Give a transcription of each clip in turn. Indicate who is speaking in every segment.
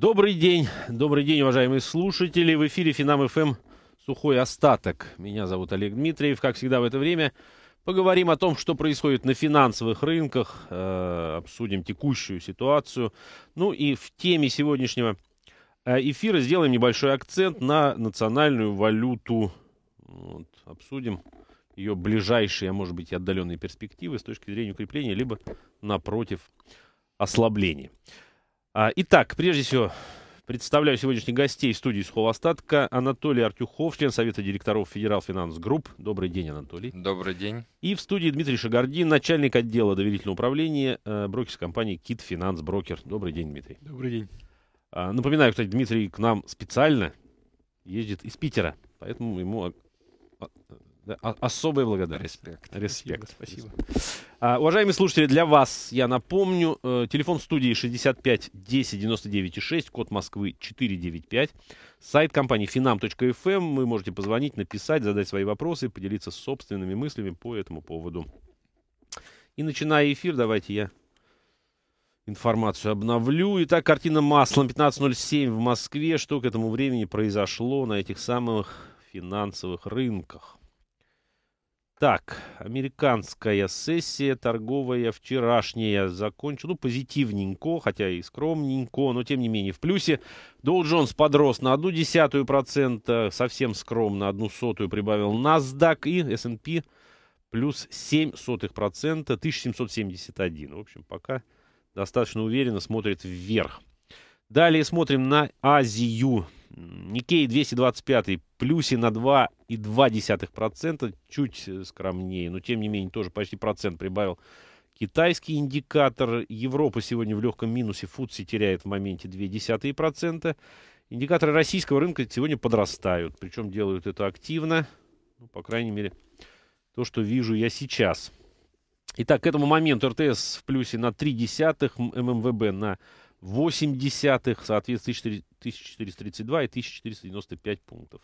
Speaker 1: Добрый день, добрый день, уважаемые слушатели. В эфире Финам ФМ «Сухой остаток». Меня зовут Олег Дмитриев. Как всегда в это время поговорим о том, что происходит на финансовых рынках, э, обсудим текущую ситуацию. Ну и в теме сегодняшнего э, эфира сделаем небольшой акцент на национальную валюту. Вот, обсудим ее ближайшие, а может быть и отдаленные перспективы с точки зрения укрепления, либо напротив ослабления. А, итак, прежде всего, представляю сегодняшних гостей студии «Сухого Анатолий Артюхов, член Совета директоров Федерал Финанс Групп. Добрый день, Анатолий. Добрый день. И в студии Дмитрий Шагардин, начальник отдела доверительного управления э, брокерской компании «Кит Финанс Брокер». Добрый день, Дмитрий. Добрый день. А, напоминаю, кстати, Дмитрий к нам специально ездит из Питера, поэтому ему Особая благодарность. Респект. Респект. Спасибо. спасибо. А, уважаемые слушатели, для вас, я напомню, э, телефон студии 65 10 99 6, код Москвы 495, сайт компании finam.fm. Эм. Вы можете позвонить, написать, задать свои вопросы, поделиться собственными мыслями по этому поводу. И начиная эфир, давайте я информацию обновлю. Итак, картина маслом 15.07 в Москве. Что к этому времени произошло на этих самых финансовых рынках? Так, американская сессия торговая вчерашняя закончена ну, позитивненько, хотя и скромненько, но тем не менее в плюсе. Доу Джонс подрос на одну десятую процента, совсем скромно одну сотую прибавил NASDAQ и S&P плюс процента, 1771. В общем, пока достаточно уверенно смотрит вверх. Далее смотрим на Азию. Никей 225 плюсе на 2,2%, чуть э, скромнее, но тем не менее тоже почти процент прибавил. Китайский индикатор. Европа сегодня в легком минусе. Фудси теряет в моменте 0,2%. Индикаторы российского рынка сегодня подрастают. Причем делают это активно. Ну, по крайней мере, то, что вижу я сейчас. Итак, к этому моменту РТС в плюсе на 3 десятых, ММВБ на 8 десятых, соответственно, 1432 и 1495 пунктов.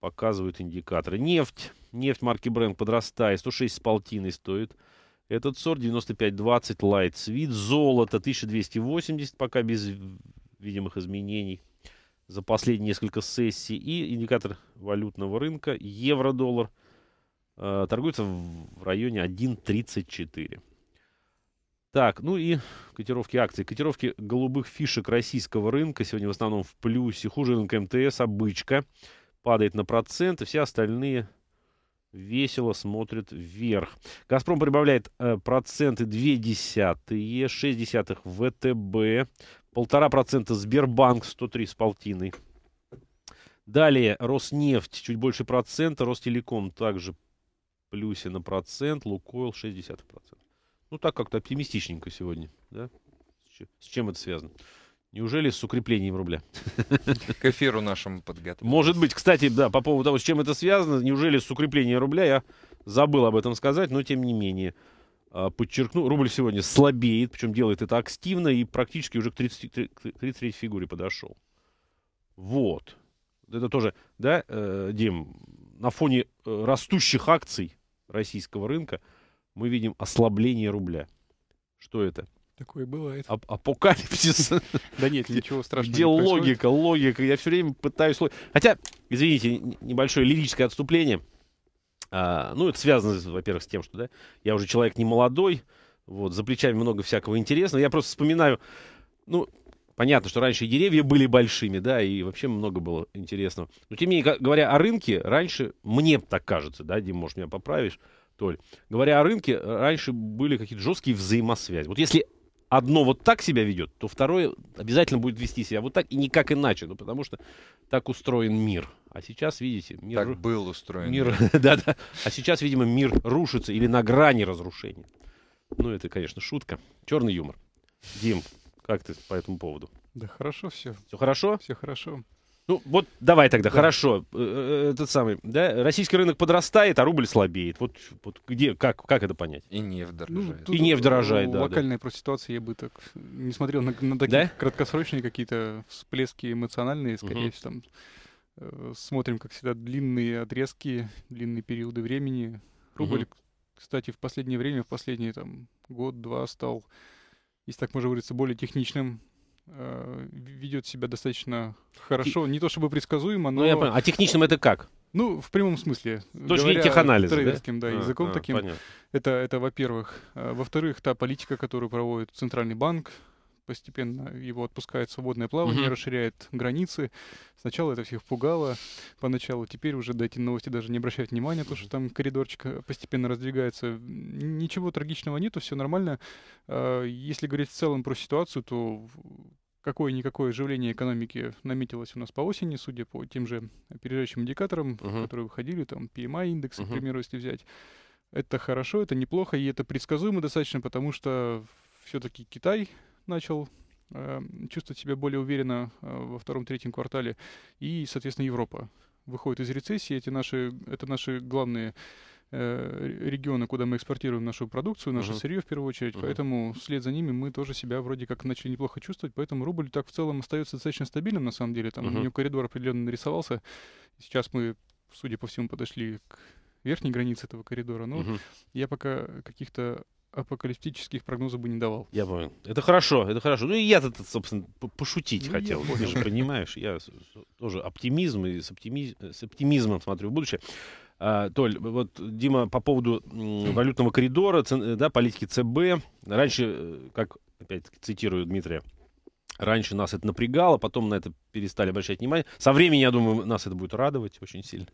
Speaker 1: Показывают индикаторы. Нефть. Нефть марки Brent подрастает. 106 с полтиной стоит. Этот сорт 9520 Light Sweet. Золото 1280 пока без видимых изменений за последние несколько сессий. И индикатор валютного рынка евро-доллар э, торгуется в районе 1.34. Так, ну и котировки акций. Котировки голубых фишек российского рынка сегодня в основном в плюсе. Хуже рынка МТС, обычка падает на процент, и все остальные весело смотрят вверх. «Газпром» прибавляет э, проценты 0,2, 0,6 ВТБ, 1,5% Сбербанк с полтиной. Далее «Роснефть» чуть больше процента, «Ростелеком» также плюсе на процент, «Лукойл» 60%. Ну так как-то оптимистичненько сегодня, да? С чем это связано? Неужели с укреплением рубля? К эфиру нашему подготовлю. Может быть, кстати, да, по поводу того, с чем это связано, неужели с укреплением рубля, я забыл об этом сказать, но тем не менее, а, подчеркну, рубль сегодня слабеет, причем делает это активно и практически уже к 30, 33 фигуре подошел. Вот. Это тоже, да, э, Дим, на фоне э, растущих акций российского рынка – мы видим ослабление рубля. Что это? Такое бывает. Ап апокалипсис. Да нет, ничего страшного. Где логика, логика. Я все время пытаюсь... Хотя, извините, небольшое лирическое отступление. А, ну, это связано, во-первых, с тем, что я уже человек не молодой, вот, за плечами много всякого интересного. Я просто вспоминаю, ну, понятно, что раньше деревья были большими, да, и вообще много было интересного. Но тем не менее, говоря о рынке, раньше, мне так кажется, да, Дим, может, меня поправишь, что Говоря о рынке, раньше были какие-то жесткие взаимосвязи. Вот если одно вот так себя ведет, то второе обязательно будет вести себя вот так и никак иначе, ну, потому что так устроен мир. А сейчас, видите, мир... Так был устроен. Мир, да, да. А сейчас, видимо, мир рушится или на грани разрушения. Ну, это, конечно, шутка. Черный юмор. Дим, как ты по этому поводу?
Speaker 2: Да хорошо все. Все хорошо? Все хорошо.
Speaker 1: Ну, вот давай тогда, да. хорошо. Э, э, этот самый, да, российский рынок подрастает, а рубль слабеет. Вот, вот где, как, как это понять? И нефть ну, дорожает. Ну, и нефть дорожает, да. Локальная
Speaker 2: да. просто ситуация, я бы так не смотрел на, на такие да? краткосрочные какие-то всплески эмоциональные, скорее угу. всего, там э, смотрим, как всегда, длинные отрезки, длинные периоды времени. Рубль, угу. кстати, в последнее время, в последний там год-два стал если так можно выразиться, более техничным Э, ведет себя достаточно хорошо. Не то чтобы предсказуемо, ну, но... Ну, я понял. А техничным это как? Ну, в прямом смысле. Точки говоря, теханализа, трейдерским, да, да а, языком а, таким. Понятно. Это, это во-первых. А, во-вторых, та политика, которую проводит Центральный банк, постепенно его отпускает свободное плавание, угу. расширяет границы. Сначала это всех пугало поначалу, теперь уже до эти новости даже не обращают внимания, то, что там коридорчик э, постепенно раздвигается. Ничего трагичного нету, все нормально. А, если говорить в целом про ситуацию, то какое-никакое оживление экономики наметилось у нас по осени, судя по тем же опережающим индикаторам, uh-huh. которые выходили, там PMI-индекс, uh-huh. к примеру, если взять. Это хорошо, это неплохо, и это предсказуемо достаточно, потому что все-таки Китай начал э, чувствовать себя более уверенно э, во втором-третьем квартале, и, соответственно, Европа выходит из рецессии. Эти наши, это наши главные Э, регионы, куда мы экспортируем нашу продукцию, наше uh-huh. сырье в первую очередь, uh-huh. поэтому вслед за ними мы тоже себя вроде как начали неплохо чувствовать, поэтому рубль так в целом остается достаточно стабильным на самом деле, там uh-huh. у него коридор определенно нарисовался, сейчас мы, судя по всему, подошли к верхней границе этого коридора, но uh-huh. я пока каких-то апокалиптических
Speaker 1: прогнозов бы не давал. Я понял. Это хорошо, это хорошо. Ну и я тут, собственно, пошутить ну, хотел. Ты же понимаешь, я тоже оптимизм и с, оптимиз... Э, с оптимизмом смотрю в будущее. А, Толь, вот, Дима, по поводу валютного коридора, э, да, политики ЦБ. Раньше, э, как, опять цитирую Дмитрия, Раньше нас это напрягало, потом на это перестали обращать внимание. Со временем, я думаю, нас это будет радовать очень сильно.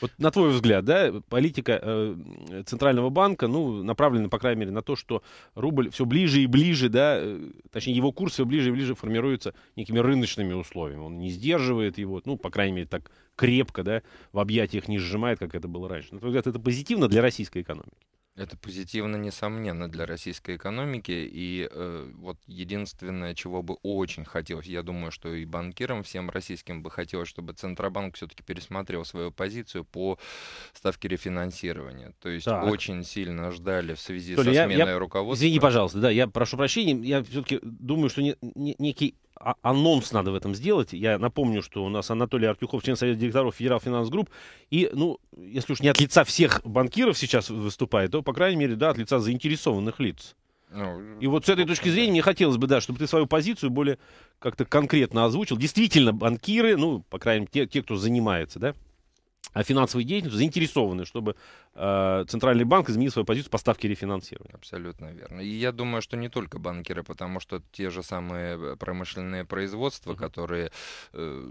Speaker 1: Вот на твой взгляд, да, политика э, Центрального банка, ну, направлена, по крайней мере, на то, что рубль все ближе и ближе, да, э, точнее, его курс все ближе и ближе формируется некими рыночными условиями. Он не сдерживает его, ну, по крайней мере, так крепко, да, в объятиях не сжимает, как это было раньше. На твой взгляд, это позитивно для российской экономики? Это позитивно, несомненно, для
Speaker 3: российской экономики. И э, вот единственное, чего бы очень хотелось, я думаю, что и банкирам всем российским бы хотелось, чтобы Центробанк все-таки пересмотрел свою позицию по
Speaker 1: ставке рефинансирования. То есть так. очень
Speaker 3: сильно ждали
Speaker 1: в связи Толя, со сменой я, руководства. Извини, пожалуйста, да, я прошу прощения, я все-таки думаю, что не, не, некий а, анонс надо в этом сделать. Я напомню, что у нас Анатолий Артюхов, член Совета директоров Федерал Финанс Групп. И, ну, если уж не от лица всех банкиров сейчас выступает, то, по крайней мере, да, от лица заинтересованных лиц. Ну, и вот с этой точки зрения мне хотелось бы, да, чтобы ты свою позицию более как-то конкретно озвучил. Действительно, банкиры, ну, по крайней мере, те, те кто занимается, да, а финансовые деятельности заинтересованы, чтобы э, Центральный банк изменил свою позицию по ставке рефинансирования. Абсолютно верно.
Speaker 3: И я думаю, что не только банкиры, потому что те же самые э, промышленные производства, mm-hmm. которые... Э,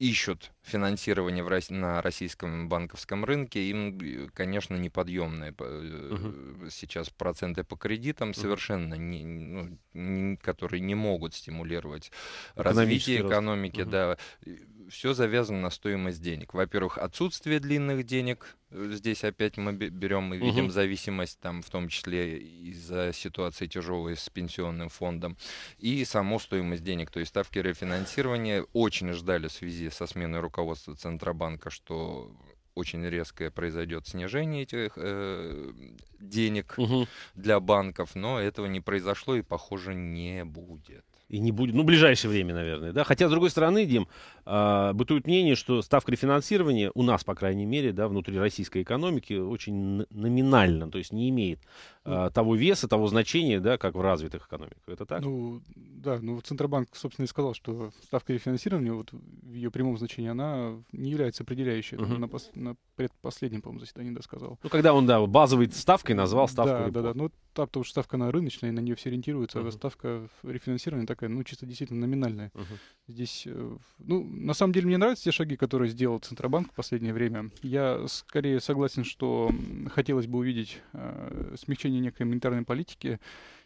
Speaker 3: ищут финансирование в, на российском банковском рынке, им, э, конечно, неподъемные uh-huh. сейчас проценты по кредитам, uh-huh. совершенно не, ну, не, которые не могут стимулировать развитие экономики. Рост. Uh-huh. Да все завязано на стоимость денег. Во-первых, отсутствие длинных денег. Э, здесь опять мы берем и видим угу. зависимость, там, в том числе из-за ситуации тяжелой с пенсионным фондом. И само стоимость денег. То есть ставки рефинансирования очень ждали в связи со сменой руководства Центробанка, что очень резкое произойдет снижение этих э, денег угу. для банков, но этого не произошло и, похоже, не будет
Speaker 1: и не будет. Ну, в ближайшее время, наверное, да. Хотя, с другой стороны, Дим, а, бытует мнение, что ставка рефинансирования у нас, по крайней мере, да, внутри российской экономики очень номинально, то есть не имеет э, того веса, того значения, да, как в развитых экономиках. Это так?
Speaker 2: Ну, да, ну Центробанк, собственно, и сказал, что ставка рефинансирования, вот в ее прямом значении, она не является определяющей. Uh-huh. На, пос- на предпоследнем, по-моему, заседании да, сказал. Ну, когда
Speaker 1: он, да, базовой ставкой назвал ставку. Да, репорт. да, да. Ну,
Speaker 2: там, потому что ставка, она рыночная, на нее все ориентируются, Uh-huh. а ставка рефинансирования такая, ну, чисто действительно номинальная. Uh-huh. Здесь, э, ну, на самом деле мне нравятся те шаги, которые сделал Центробанк в последнее время. Я скорее согласен, что хотелось бы увидеть э, смягчение некой монетарной политики.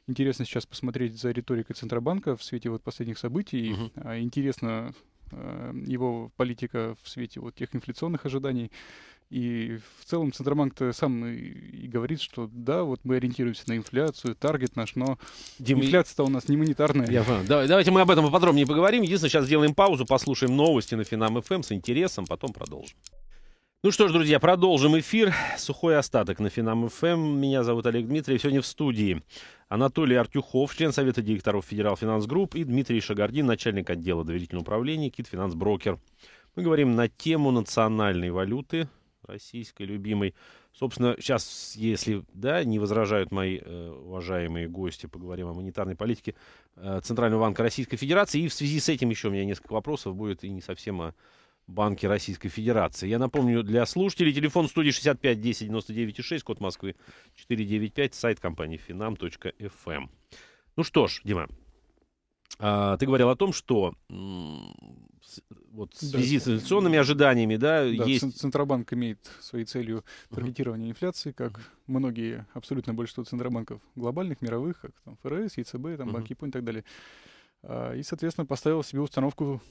Speaker 2: Интересно сейчас посмотреть за риторикой Центробанка в свете вот последних событий. Uh -huh. А интересно э, его политика в свете вот тех инфляционных ожиданий. И в целом Центробанк-то сам и, говорит, что да, вот мы ориентируемся на инфляцию, таргет наш, но
Speaker 1: Дим, инфляция-то
Speaker 2: у нас не монетарная. Я понял.
Speaker 1: Давай, давайте мы об этом поподробнее поговорим. Единственное, сейчас сделаем паузу, послушаем новости на Финам ФМ эм с интересом, потом продолжим. Ну что ж, друзья, продолжим эфир. Сухой остаток на Финам ФМ. Эм. Меня зовут Олег Дмитриев. Сегодня в студии Анатолий Артюхов, член Совета директоров Федерал Финанс Групп, и Дмитрий Шагардин, начальник отдела доверительного управления Кит Финанс Брокер. Мы говорим на тему национальной валюты, российской любимой. Собственно, сейчас, если да, не возражают мои э, уважаемые гости, поговорим о монетарной политике э, Центрального банка Российской Федерации. И в связи с этим еще у меня несколько вопросов будет и не совсем о Банке Российской Федерации. Я напомню, для слушателей телефон студии 65 10 99 6, код Москвы 495, сайт компании finam.fm. Эм. Ну что ж, Дима, э, ты говорил о том, что вот, в связи да. с инфляционными ожиданиями, да, да есть...
Speaker 2: Центробанк имеет своей целью таргетирование инфляции, как многие, абсолютно большинство центробанков глобальных, мировых, как там ФРС, ЕЦБ, там, Банк Японии и так далее. А, и, соответственно, поставил себе установку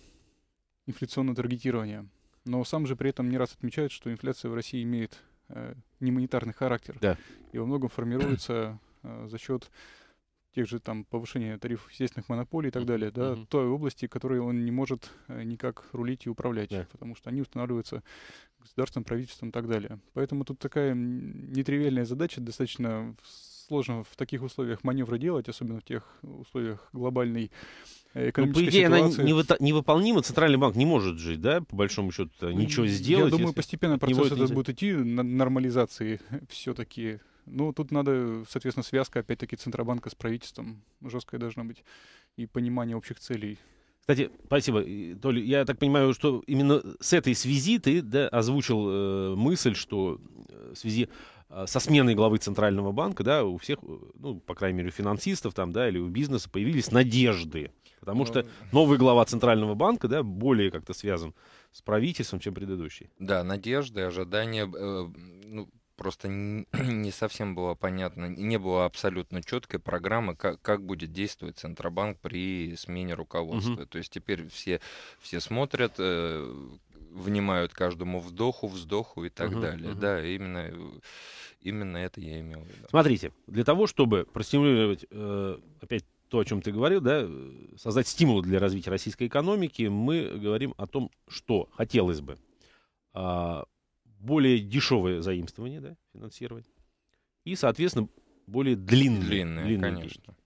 Speaker 2: инфляционного таргетирования. Но сам же при этом не раз отмечает, что инфляция в России имеет э, не монетарный характер. Да. И во многом формируется э, за счет тех же там повышения тарифов естественных монополий и так далее, uh-huh. да, uh-huh. той области, которой он не может э, никак рулить и управлять, yeah. потому что они устанавливаются государством, правительством и так далее. Поэтому тут такая нетривиальная задача, достаточно сложно в таких условиях маневры делать, особенно в тех условиях глобальной э, ну, по идее, ситуации. она
Speaker 1: не невыполнима, центральный банк не может жить, да, по большому счету, ничего сделать. Я думаю, постепенно процесс это будет
Speaker 2: идти, нормализации все-таки ну, тут надо, соответственно, связка, опять-таки, Центробанка с правительством. Жесткая должна быть. И понимание общих целей.
Speaker 1: Кстати, спасибо, Толя. Я так понимаю, что именно с этой связи ты да, озвучил э, мысль, что э, в связи э, со сменой главы Центрального банка, да, у всех, ну, по крайней мере, у финансистов там, да, или у бизнеса появились надежды. Потому что ну, новый глава Центрального банка, да, более как-то связан с правительством, чем предыдущий. Да, надежды,
Speaker 3: ожидания. Э, ну, просто не совсем было понятно, не было абсолютно четкой программы, как, как будет действовать Центробанк при смене руководства. Угу. То есть теперь все, все смотрят, э, внимают каждому вдоху, вздоху
Speaker 1: и так угу, далее. Угу.
Speaker 3: Да, именно, именно это я
Speaker 1: имел в виду. Смотрите, для того, чтобы простимулировать, э, опять то, о чем ты говорил, да, э, создать стимул для развития российской экономики, мы говорим о том, что хотелось бы. А, более дешевое заимствование, да, финансировать, И, соответственно, более длинные. Длинные, длинные конечно. Деньги.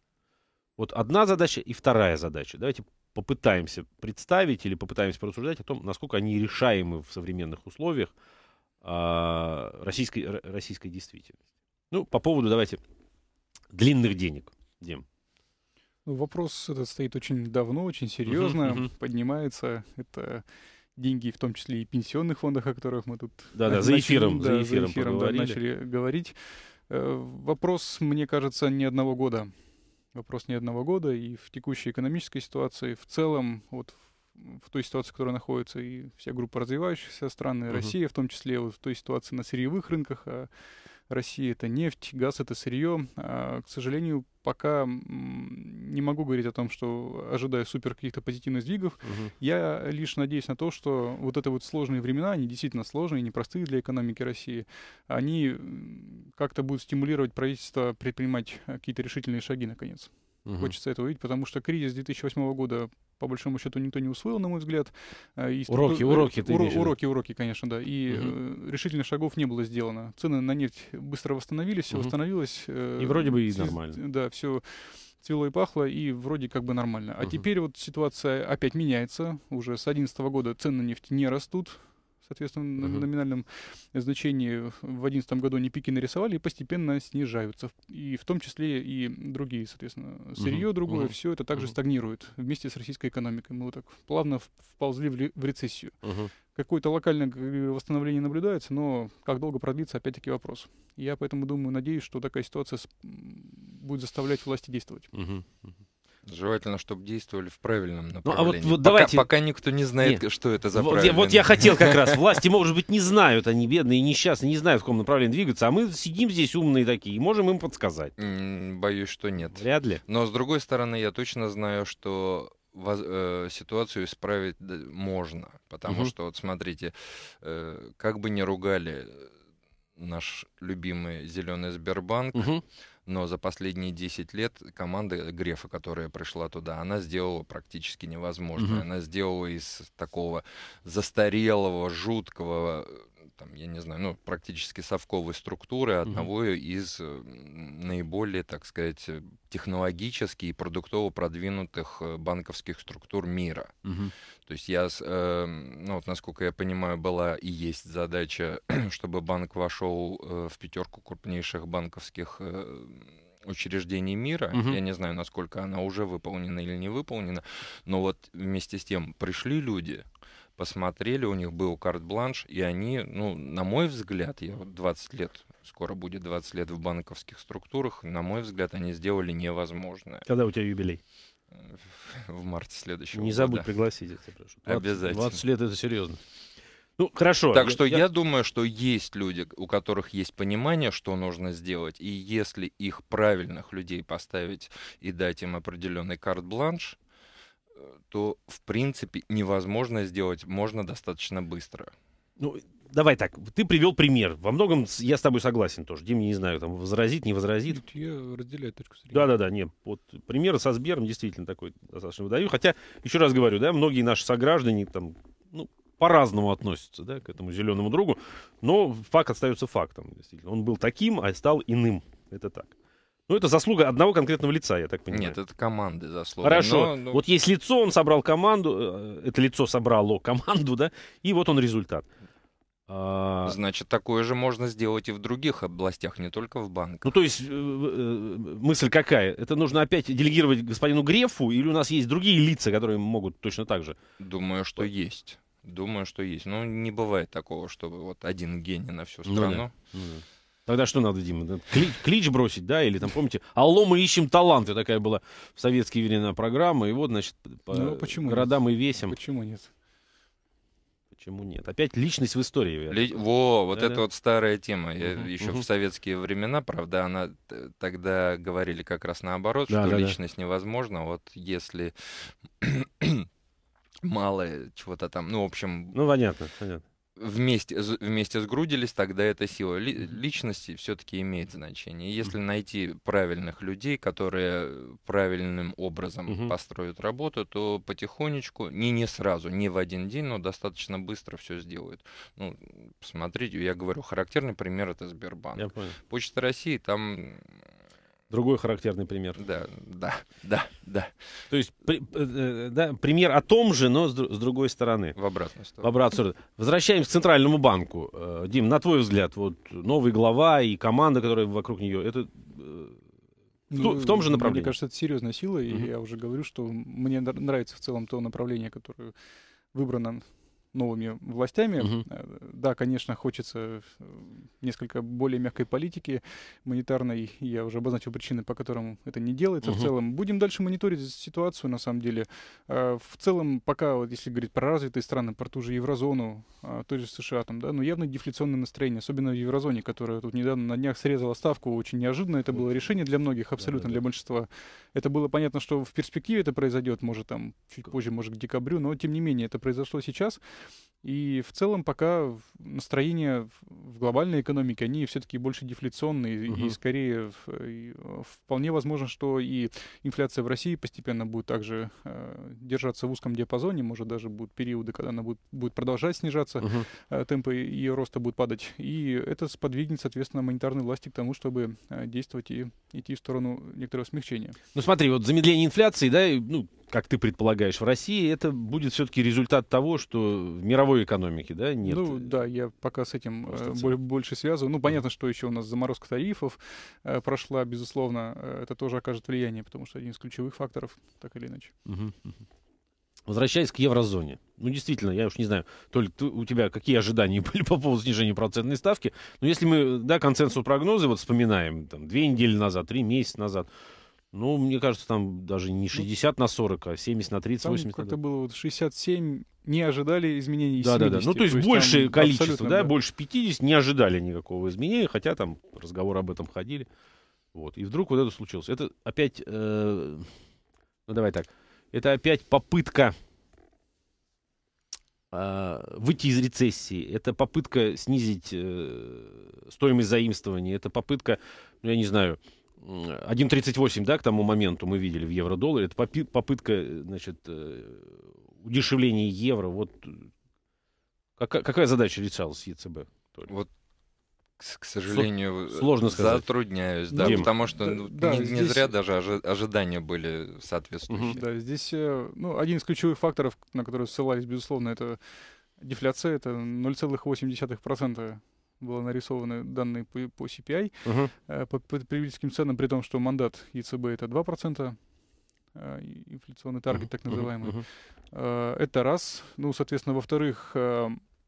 Speaker 1: Вот одна задача и вторая задача. Давайте попытаемся представить или попытаемся порассуждать о том, насколько они решаемы в современных условиях э, российской, российской действительности. Ну, по поводу, давайте, длинных денег, Дим. Ну,
Speaker 2: вопрос этот стоит очень давно, очень серьезно, uh-huh, uh-huh. поднимается. Это деньги, в том числе и пенсионных фондах, о которых мы тут... Да-да, за эфиром, да, за эфиром, за эфиром да, начали говорить. Э, вопрос, мне кажется, не одного года. Вопрос не одного года, и в текущей экономической ситуации, в целом, вот в той ситуации, в которой находится и вся группа развивающихся стран, и uh-huh. Россия в том числе, вот в той ситуации на сырьевых рынках, а России — это нефть, газ — это сырье. А, к сожалению, пока не могу говорить о том, что ожидаю супер каких-то позитивных сдвигов. Угу. Я лишь надеюсь на то, что вот это вот сложные времена, они действительно сложные, непростые для экономики России, они как-то будут стимулировать правительство предпринимать э, какие-то решительные шаги, наконец. Угу. Хочется это увидеть, потому что кризис 2008 года по большому счету никто не усвоил, на мой взгляд. А, и уроки, структу... уроки, ты Уро- Уроки, уроки, конечно, да. И угу. решительных шагов не было сделано. Цены на нефть быстро восстановились, все угу. восстановилось. Э, и вроде бы и нормально. Да, все цвело и пахло, и вроде как бы нормально. А угу. теперь вот ситуация опять меняется. Уже с 2011 года цены на нефть не растут соответственно, угу. Uh -huh. номинальном значении в 2011 году они пики нарисовали и постепенно снижаются. И в том числе и другие, соответственно, сырье Uh -huh. другое, Uh -huh. все это также угу. стагнирует вместе с российской экономикой. Мы вот так плавно вползли в, в рецессию. Угу. Какое-то локальное восстановление наблюдается, но как долго продлится, опять-таки вопрос. Я поэтому думаю, надеюсь, что такая ситуация будет заставлять власти действовать.
Speaker 3: Угу. Угу. Желательно, чтобы действовали в правильном направлении. Ну, а вот, вот пока, давайте... пока никто не знает, Нет. что это за вот, правильное. вот я хотел как раз. Власти,
Speaker 1: может быть, не знают, они бедные, и несчастные, не знают, в каком направлении двигаться, а мы сидим здесь умные такие и можем им подсказать. Боюсь, что нет. Вряд ли.
Speaker 3: Но, с другой стороны, я точно знаю, что э, ситуацию исправить можно. Потому угу. что, вот смотрите, э, как бы ни ругали наш любимый зеленый Сбербанк, угу но за последние 10 лет команда Грефа, которая пришла туда, она сделала практически невозможное. Mm-hmm. Она сделала из такого застарелого, жуткого там, я не знаю, ну, практически совковой структуры а одного угу. из наиболее, так сказать, технологически и продуктово продвинутых э, банковских структур мира. Угу. То есть я, эм, ну, вот, насколько я понимаю, была и есть задача, чтобы банк вошел э, в пятерку крупнейших банковских э, учреждений мира. Угу. Я не знаю, насколько она уже выполнена или не выполнена, но вот вместе с тем пришли люди, посмотрели, у них был карт-бланш, и они, ну, на мой взгляд, я вот 20 лет, скоро будет 20 лет в банковских структурах, на мой взгляд, они сделали невозможное. Когда у тебя юбилей? В марте следующего Не года. забудь пригласить, я тебя прошу. 20, Обязательно. 20
Speaker 1: лет — это серьезно. Ну, хорошо. Так я, что я... я
Speaker 3: думаю, что есть люди, у которых есть понимание, что нужно сделать, и если их правильных людей поставить и дать им определенный карт-бланш, Э, то, в
Speaker 1: принципе, невозможно сделать, можно достаточно быстро. Ну, давай так, ты привел пример. Во многом я с тобой согласен тоже. Дим, не знаю, там, возразит, не возразит. Нет, я разделяю точку зрения. Да-да-да, нет, вот пример со Сбером действительно такой достаточно выдаю. Хотя, еще раз говорю, да, многие наши сограждане там, ну, по-разному относятся, да, к этому зеленому другу, но факт остается фактом, действительно. Он был таким, а стал иным. Это так. Ну, это заслуга одного конкретного лица, я так понимаю. Нет, это команды заслуга. Хорошо. Но, но... Ну, вот есть лицо, он собрал команду, э, это лицо собрало команду, да, и вот он результат. А, Значит, такое же
Speaker 3: можно сделать и в других областях, не только в банках. Ну,
Speaker 1: то есть, э, э, мысль какая? Это нужно опять делегировать господину Грефу, или у нас есть другие лица, которые могут точно так же? Думаю, что есть.
Speaker 3: Думаю, что есть. Но ну, не бывает такого, чтобы вот один гений на всю ну страну.
Speaker 1: Ну, да. Тогда что надо, Дима? Клич, клич бросить, да? Или там, помните, «Алло, мы ищем таланты» такая была в советские времена программа. И вот, значит, по ну, почему городам нет? и весям. Почему нет? Почему нет? Опять личность в истории. Ли... Во, вот да, это да? вот старая тема. Угу, Я еще угу. в
Speaker 3: советские времена, правда, она тогда говорили как раз наоборот, да, что да, личность да. невозможна. Вот если мало чего-то там, ну, в общем... Ну, понятно, понятно вместе, вместе сгрудились, тогда эта сила личности все-таки имеет значение. если найти правильных людей, которые правильным образом угу. построят работу, то потихонечку, не не сразу, не в один день, но достаточно быстро все сделают. Ну, посмотрите, я говорю, характерный пример это Сбербанк. Почта России там Другой
Speaker 1: характерный пример. Да, да, да, да. То есть при, э, э, да, пример о том же, но с, с другой стороны. В обратную сторону. В обратную сторону. Возвращаемся к Центральному банку. Э, Дим, на твой взгляд, вот новый глава и команда, которая вокруг нее, это ну, в том же направлении? Мне кажется,
Speaker 2: это серьезная сила, и mm я уже говорю, что мне нравится в целом то направление, которое выбрано новыми властями. Угу. Да, конечно, хочется э, несколько более мягкой политики монетарной. Я уже обозначил причины, по которым это не делается угу. в целом. Будем дальше мониторить ситуацию, на самом деле. Э, в целом, пока, вот если говорить про развитые страны, про ту же еврозону, то же США, там, да, но ну, явно дефляционное настроение, особенно в еврозоне, которая тут недавно на днях срезала ставку очень неожиданно. Это было решение для многих, абсолютно да, да, для большинства. Это было понятно, что в перспективе это произойдет, может, там, чуть позже, может, к декабрю, но, тем не менее, это произошло сейчас. И в целом пока настроения в глобальной экономике, они все-таки больше дефляционные, угу. и скорее и э, вполне возможно, что и инфляция в России постепенно будет также э, держаться в узком диапазоне, может даже будут периоды, когда она будет, будет продолжать снижаться, угу. э, темпы ее роста будут падать, и это сподвигнет, соответственно, монетарной власти к тому, чтобы э, действовать и идти в сторону некоторого смягчения.
Speaker 1: Ну смотри, вот замедление инфляции, да, ну, как ты предполагаешь, в России, это будет все-таки результат того, что в мировой экономике, да, нет? Ну
Speaker 2: э, да, я пока с этим э, более, больше связываю. Ну, понятно, что еще у нас заморозка тарифов э, прошла, безусловно, э, это тоже окажет влияние, потому что один из ключевых факторов, так или иначе.
Speaker 1: Угу, угу. Возвращаясь к еврозоне. Ну, действительно, я уж не знаю, Толь, ты, у тебя какие ожидания были по поводу снижения процентной ставки. Но ну, если мы, да, консенсус прогнозы вот вспоминаем, там, две недели назад, три месяца назад, ну, мне кажется, там даже не 60 ну, на 40, а 70 на 30, там 80 как-то
Speaker 2: было вот 67, не ожидали изменений да, 70. Да, да, ну то есть, то есть большее количество, да, да, больше
Speaker 1: 50 не ожидали никакого изменения, хотя там разговоры об этом ходили. Вот, и вдруг вот это случилось. Это опять, э, ну давай так, это опять попытка э, выйти из рецессии, это попытка снизить э, стоимость заимствования, это попытка, ну я не знаю, 1.38, да, к тому моменту мы видели в евро-долларе. Это попытка, э, значит, э, удешевления евро. Вот э, какая, какая задача решалась ЕЦБ? Вот к сожалению, сложно сказать. затрудняюсь, да, Дим. потому что да, ну, да, не, здесь... не
Speaker 3: зря даже ожидания были соответствующие. Угу.
Speaker 2: Да, здесь ну, один из ключевых факторов, на который ссылались, безусловно, это дефляция, это 0,8% было нарисованы данные по, по CPI, uh-huh. Э, по, по потребительским ценам, при том, что мандат ЕЦБ это 2%, э, инфляционный таргет, uh-huh. так называемый. Uh-huh. Это раз. Ну, соответственно, во-вторых,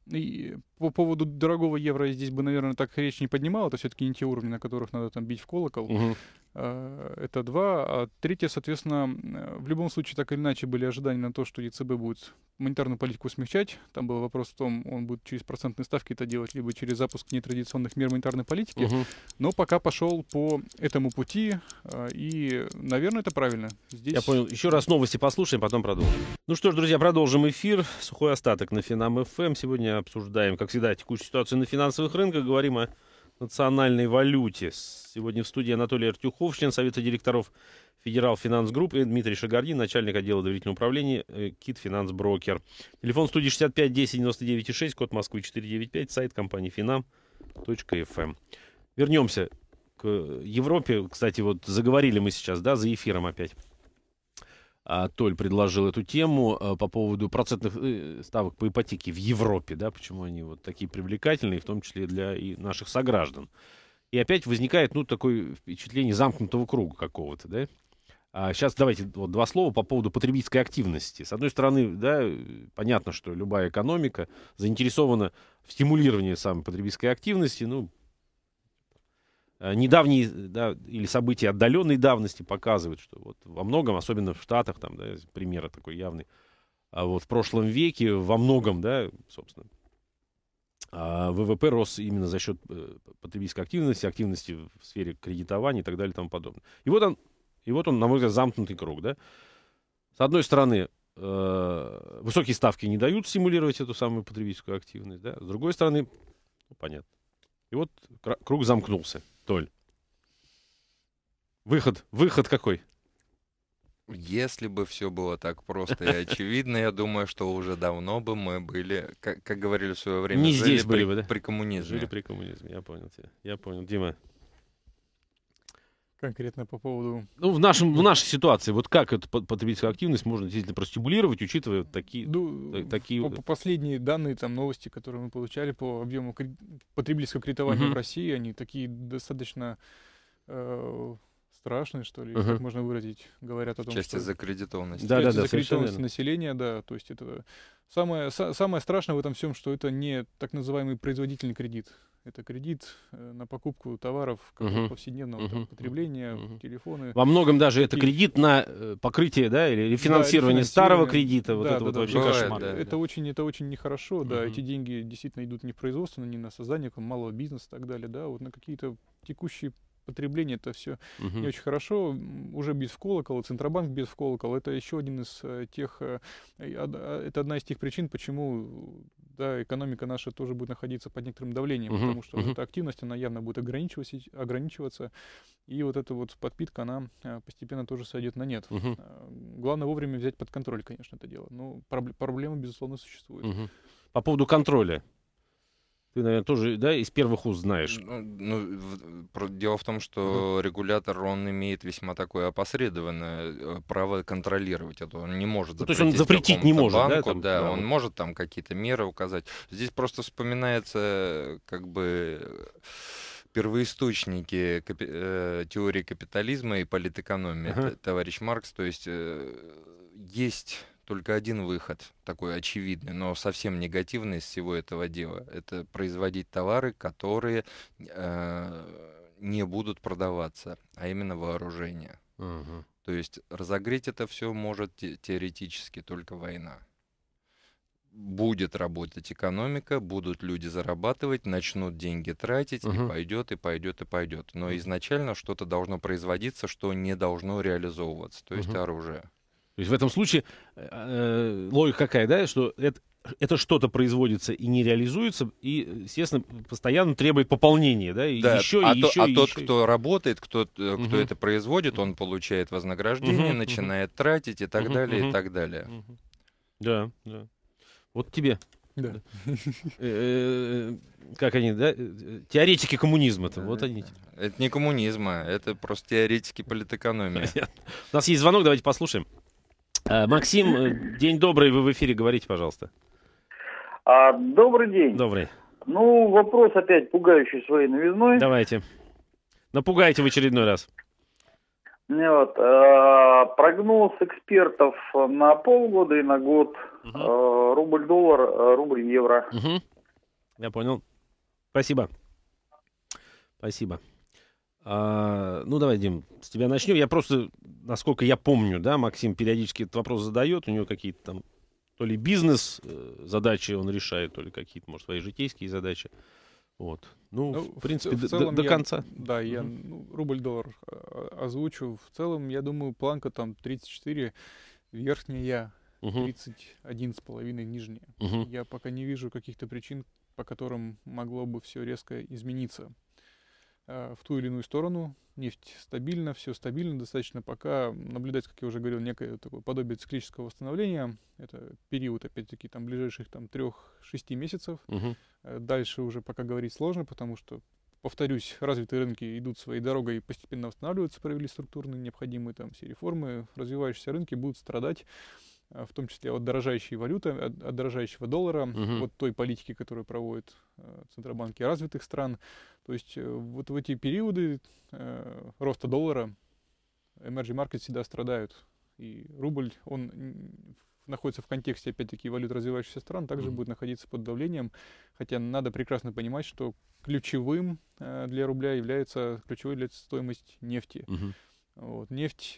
Speaker 2: и по поводу дорогого евро здесь бы, наверное, так речь не поднимала. Это все-таки не те уровни, на которых надо там бить в колокол. Угу. Это два. А третье, соответственно, э, в любом случае, так или иначе, были ожидания на то, что ЕЦБ будет монетарную политику смягчать. Там был вопрос в том, он будет через процентные ставки это делать, либо через запуск нетрадиционных мер монетарной политики. Угу. Но пока пошел по этому пути, а, и, наверное, это правильно. Здесь... Я понял. Еще раз
Speaker 1: новости послушаем, потом продолжим. Ну что ж, друзья, продолжим эфир. Сухой остаток на Финам ФМ. Эм. Сегодня обсуждаем, как как всегда, о текущей на финансовых рынках. Говорим о национальной валюте. Сегодня в студии Анатолий Артюхов, член Совета директоров Федерал Финанс Групп и Дмитрий Шагардин, начальник отдела доверительного управления э, Кит Финанс Брокер. Телефон студии 65 10 99 6, код Москвы 495, сайт компании finam.fm. Эм. Вернемся к Европе. Кстати, вот заговорили мы сейчас, да, за эфиром опять. А, Толь предложил эту тему а, по поводу процентных э, ставок по ипотеке в Европе, да, почему они вот такие привлекательные, в том числе для и наших сограждан. И опять возникает, ну, такое впечатление замкнутого круга какого-то, да. А сейчас давайте вот два слова по поводу потребительской активности. С одной стороны, да, понятно, что любая экономика заинтересована в стимулировании самой потребительской активности, ну, Э, недавние да, или события отдаленной давности показывают, что вот во многом, особенно в Штатах, там, да, примеры такой явный, а вот в прошлом веке во многом, да, собственно, а, ВВП рос именно за счет э, потребительской активности, активности в сфере кредитования и так далее и тому подобное. И вот он, и вот он, на мой взгляд, замкнутый круг, да. С одной стороны, э, высокие ставки не дают стимулировать эту самую потребительскую активность, да. С другой стороны, ну, понятно. И вот круг замкнулся. Толь. Выход, выход какой?
Speaker 3: Если бы все было так просто и очевидно, я думаю, что уже давно бы мы были, как, как говорили в свое время, не здесь были бы, да? при коммунизме. Жили при
Speaker 1: коммунизме, я понял тебя. Я понял, Дима
Speaker 2: конкретно по поводу...
Speaker 1: Ну, в, нашем, в нашей ситуации, вот как эту потребительскую активность можно действительно простимулировать, учитывая такие... Ну, такие... По, по
Speaker 2: последние данные, там, новости, которые мы получали по объему кредит... потребительского кредитования uh-huh. в России, они такие достаточно э, страшный, что ли, угу. как можно выразить, говорят о том, Часть что... закредитованности. Да, Часть да, да, закредитованности населения, да, то есть это... Самое, са, самое страшное в этом всем, что это не так называемый производительный кредит. Это кредит э, на покупку товаров угу. повседневного угу. там, потребления, угу. телефоны. Во многом даже и... это кредит на э,
Speaker 1: покрытие, да, или рефинансирование, да, старого кредита. Да, вот да, это да, вот да, вообще бывает, кошмар. Да, это,
Speaker 2: Очень, это очень нехорошо, угу. да. Эти деньги действительно идут не в производство, не на создание малого бизнеса и так далее, да, вот на какие-то текущие потребление это все угу. не очень хорошо. Уже без колокола, Центробанк без колокола, это еще один из э, тех, э, а, это одна из тех причин, почему да, экономика наша тоже будет находиться под некоторым давлением, угу. потому что угу. эта активность, она явно будет ограничиваться, ограничиваться, и вот эта вот подпитка, она э, постепенно тоже сойдет на нет. Угу. Главное вовремя взять под контроль, конечно, это дело, но
Speaker 1: проблемы
Speaker 3: безусловно, существуют
Speaker 1: Угу. По поводу контроля. Ты, наверное, тоже, да, из первых уст знаешь.
Speaker 3: Ну, ну, дело в том, что угу. регулятор, он имеет весьма такое опосредованное э, право контролировать это. Он не может запретить. Ну, то есть он запретить не может, банку, да? Там, да, да, он может там какие-то меры указать. Здесь просто вспоминается э, как бы э, первоисточники капи- э, теории капитализма и политэкономии, uh-huh. товарищ Маркс. То есть э, есть только один выход, такой очевидный, но совсем негативный из всего этого дела. Это производить товары, которые э, не будут продаваться, а именно вооружение. Угу. То есть разогреть это все может те, теоретически только война. Будет работать экономика, будут люди зарабатывать, начнут деньги тратить, угу. и пойдет, и пойдет, и пойдет. Но изначально что-то должно производиться, что не должно реализовываться, то есть оружие.
Speaker 1: То есть в этом случае э, логика какая, да, что это, это что-то производится и не реализуется, и, естественно, постоянно требует пополнения, да, и да, еще, а и то, еще, А и тот, еще.
Speaker 3: кто работает, кто, э, кто угу. это производит, он получает вознаграждение, угу, начинает угу. тратить и так угу, далее, угу. и так далее. Угу.
Speaker 1: Да, да. Вот тебе. Да. Э, э, как они, да? Теоретики коммунизма-то, вот они. Это не коммунизма, это просто теоретики политэкономии. У нас есть звонок, давайте послушаем. Э, Максим, э, день добрый, вы в эфире, говорите, пожалуйста. А, добрый день. Добрый. Ну, вопрос опять пугающий своей новизной. Давайте. Напугайте в очередной раз.
Speaker 2: Вот, э, прогноз экспертов на полгода и на год. Угу.
Speaker 1: Э, рубль-доллар, э, рубль-евро. Угу. Я понял. Спасибо. Спасибо. А, ну, давай, Дим, с тебя начнем. Я просто, насколько я помню, да, Максим периодически этот вопрос задает, у него какие-то там то ли бизнес э, задачи он решает, то ли какие-то, может, свои житейские задачи. Вот. Ну, ну в принципе, в, целом до, до я, конца. Да, я
Speaker 2: ну, рубль-доллар а, озвучу. В целом, я думаю, планка там 34, верхняя, я, угу. 31,5 нижняя. Угу. Я пока не вижу каких-то причин, по которым могло бы все резко измениться. Э, в ту или иную сторону. Нефть стабильна, все стабильно достаточно. Пока наблюдать как я уже говорил, некое такое подобие циклического восстановления. Это период, опять-таки, там, ближайших там, 3-6 месяцев. Угу. Дальше уже пока говорить сложно, потому что, повторюсь, развитые рынки идут своей дорогой и постепенно восстанавливаются, провели структурные необходимые там все реформы. Развивающиеся рынки будут страдать Э, в том числе от дорожающей валюты, от, от дорожающего доллара, угу. от той политики, которую проводят э, центробанки развитых стран. То есть э, вот в эти периоды роста доллара emerging markets всегда страдают. И рубль, он находится в контексте, опять-таки, валют развивающихся стран, также mm-hmm. будет находиться под давлением. Хотя надо прекрасно понимать, что ключевым для рубля является ключевой для стоимость нефти. Mm-hmm. Вот, нефть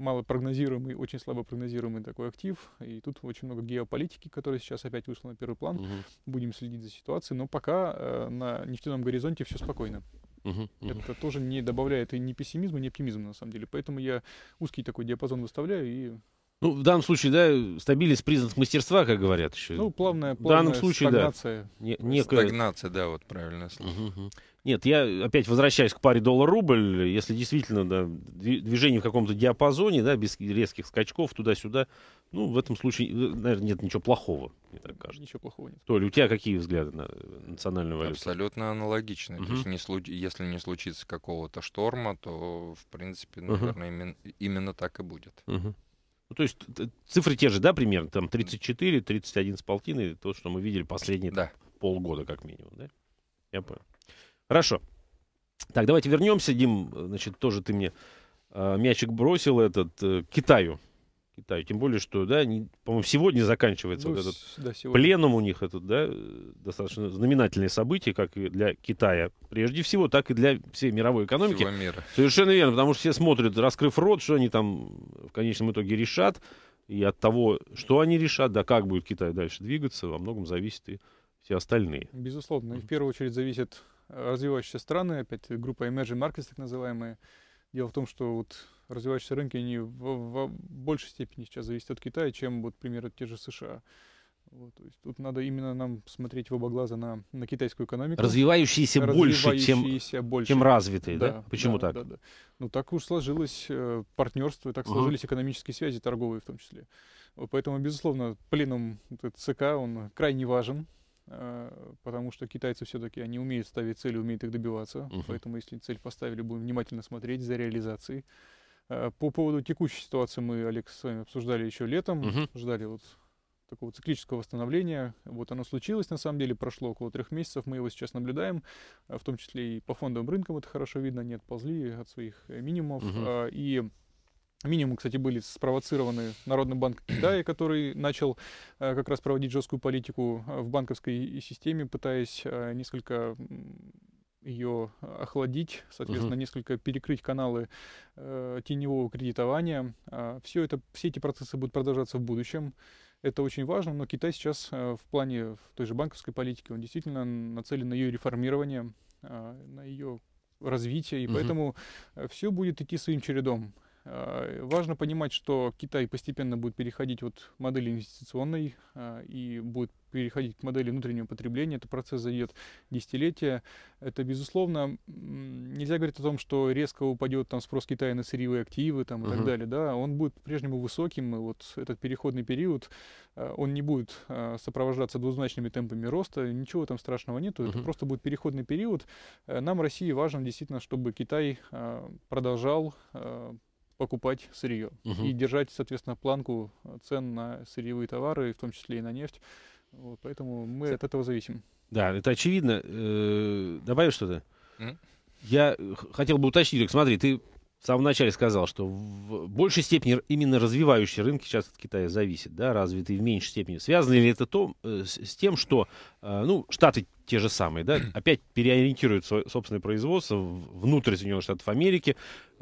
Speaker 2: малопрогнозируемый, очень слабо прогнозируемый такой актив. И тут очень много геополитики, которая сейчас опять вышла на первый план. Угу. Будем следить за ситуацией. Но пока э, на нефтяном горизонте все спокойно. Угу, угу. Это тоже не добавляет и ни пессимизма, ни оптимизма, на самом деле. Поэтому я узкий такой диапазон выставляю и
Speaker 1: ну, в данном случае, да, стабильность признак мастерства, как говорят еще. Ну, плавная, плавная в данном случае, стагнация. Да, некая...
Speaker 3: Стагнация, да, вот правильное слово.
Speaker 1: Угу. Нет, я опять возвращаюсь к паре доллар-рубль. Если действительно да, движение в каком-то диапазоне, да, без резких скачков туда-сюда, ну, в этом случае, э, наверное, нет ничего плохого, мне так кажется. Ничего плохого нет. Толя, у тебя какие взгляды на э, национальную валюту?
Speaker 3: Абсолютно аналогично. Угу. То есть, не случ... если не случится какого-то шторма, то, в принципе, наверное, угу.
Speaker 1: именно, именно так и будет. Угу. Ну, то есть цифры те же, да, примерно? Там 34, 31 с полтиной, то, что мы видели последние да. полгода, как минимум, да? Я понял. Хорошо. Так, давайте вернемся, Дим, значит, тоже ты мне э, мячик бросил этот э, Китаю. Китаю. Тем более, что, да, не, по-моему, сегодня заканчивается ну, вот этот да, пленум у них, этот, да, достаточно знаменательное событие, как и для Китая, прежде всего, так и для всей мировой экономики. Всего мира. Совершенно верно, потому что все смотрят, раскрыв рот, что они там в конечном итоге решат, и от того, что они решат, да, как будет Китай дальше двигаться, во многом зависит и все остальные.
Speaker 2: Безусловно, и в первую очередь зависит э, развивающиеся страны, опять группа emerging markets, так называемые. Дело в том, что вот развивающиеся рынки, они в, в, большей степени сейчас зависят от Китая, чем, вот, к те же США. Вот, то есть тут надо именно нам смотреть в оба глаза на, на китайскую экономику. Развивающиеся, Развивающиеся больше, чем, больше, чем развитые, да? да? Почему да, так? Да, да. Ну, так уж сложилось э, партнерство, так угу. сложились экономические связи, торговые в том числе. Поэтому, безусловно, пленум вот, ЦК, он крайне важен, э, потому что китайцы все-таки, они умеют ставить цели, умеют их добиваться. Угу. Поэтому, если цель поставили, будем внимательно смотреть за реализацией. Э, по поводу текущей ситуации мы, Алекс, с вами обсуждали еще летом, угу. ждали вот такого циклического восстановления. Вот оно случилось, на самом деле, прошло около трех месяцев, мы его сейчас наблюдаем, э, в том числе и по фондовым рынкам это хорошо видно, они отползли от своих э, минимумов. Угу. И Минимумы, кстати, были спровоцированы Народным банком Китая, который начал как раз проводить жесткую политику в банковской системе, пытаясь несколько ее а, охладить, соответственно, угу. несколько перекрыть каналы э, теневого кредитования. Э, а, все, это, все эти процессы будут продолжаться в будущем. Это очень важно, но Китай сейчас э, в плане в той же банковской политики, он действительно нацелен на ее реформирование, э, на ее развитие, и угу. поэтому э, все будет идти своим чередом. Э, важно понимать, что Китай постепенно будет переходить от модели инвестиционной э, и будет переходить к модели внутреннего потребления. Это процесс зайдет десятилетия. Это, безусловно, нельзя говорить о том, что резко упадет там спрос Китая на сырьевые активы там, и uh-huh. так далее. Да, он будет по-прежнему высоким, и вот этот переходный период, э, он не будет сопровождаться двузначными темпами роста, ничего там страшного нету. Uh-huh. Это просто будет переходный период. Нам, России, важно действительно, чтобы Китай продолжал покупать сырье угу. и держать, соответственно, планку цен на сырьевые товары, в том числе и на нефть. Вот, поэтому мы от этого зависим.
Speaker 1: Да, это очевидно. Э, добавишь что-то? mm Я хотел бы уточнить, смотри, ты в самом начале сказал, что в большей степени именно развивающие рынки сейчас от Китая зависят, да, развитые в меньшей степени. Связано ли это то, э, с тем, что э, ну, Штаты те же самые, да, опять переориентируют свое собственное производство внутрь Соединенных Штатов Америки.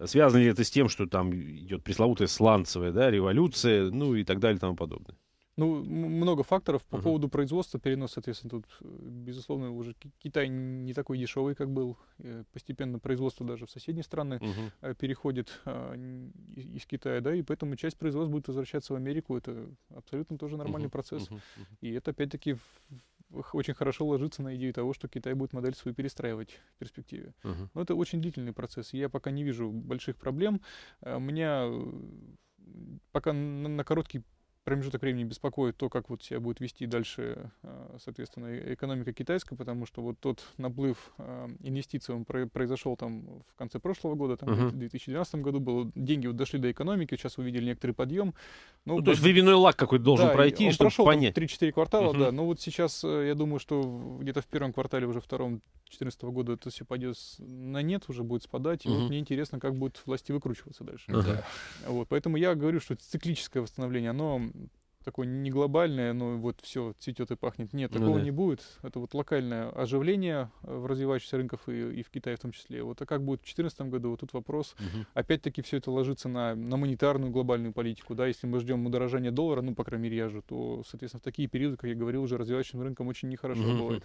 Speaker 1: Связано ли это с тем, что там идет пресловутая сланцевая, да, революция, ну и так далее и тому подобное?
Speaker 2: Ну, много факторов по uh-huh. поводу производства, перенос, соответственно, тут, э, безусловно, уже Китай не такой дешевый, как был. Э, постепенно производство даже в соседние страны uh-huh. переходит а, из Китая, да, и поэтому часть производства будет возвращаться в Америку. Это абсолютно тоже нормальный uh-huh. процесс. Uh-huh. И это, опять-таки, очень хорошо ложится на идею того, что Китай будет модель свою перестраивать в перспективе. Uh-huh. Но это очень длительный процесс. Я пока не вижу больших проблем. Э, у меня э, пока на, на короткий промежуток времени беспокоит то, как вот себя будет вести дальше, э, соответственно, э, экономика китайская, потому что вот тот наплыв э, инвестиций, он произошел там в конце прошлого года, там, uh-huh. в 2012 году было, деньги вот дошли до экономики, сейчас увидели некоторый подъем. Ну, ну, то есть временной
Speaker 1: лак какой-то должен да, пройти, он чтобы прошел понять.
Speaker 2: 3-4 квартала, uh-huh. да, но вот сейчас, я думаю, что где-то в первом квартале, уже втором 2014 года это все пойдет на нет, уже будет спадать, uh-huh. вот мне интересно, как будут власти выкручиваться дальше. Uh-huh. Вот, поэтому я говорю, что циклическое восстановление, оно такое не глобальное, но вот все цветет и пахнет. Нет, ну такого ну, не будет. Это вот локальное оживление э, в развивающихся рынках и, и в Китае в том числе. Вот а как будет в 2014 году, вот тут вопрос. Угу. Опять-таки все это ложится на, на монетарную глобальную политику. Да, если мы ждем удорожания доллара, ну, по крайней мере, я же, то, соответственно, в такие периоды, как я говорил, уже развивающим рынкам очень нехорошо угу. бывает.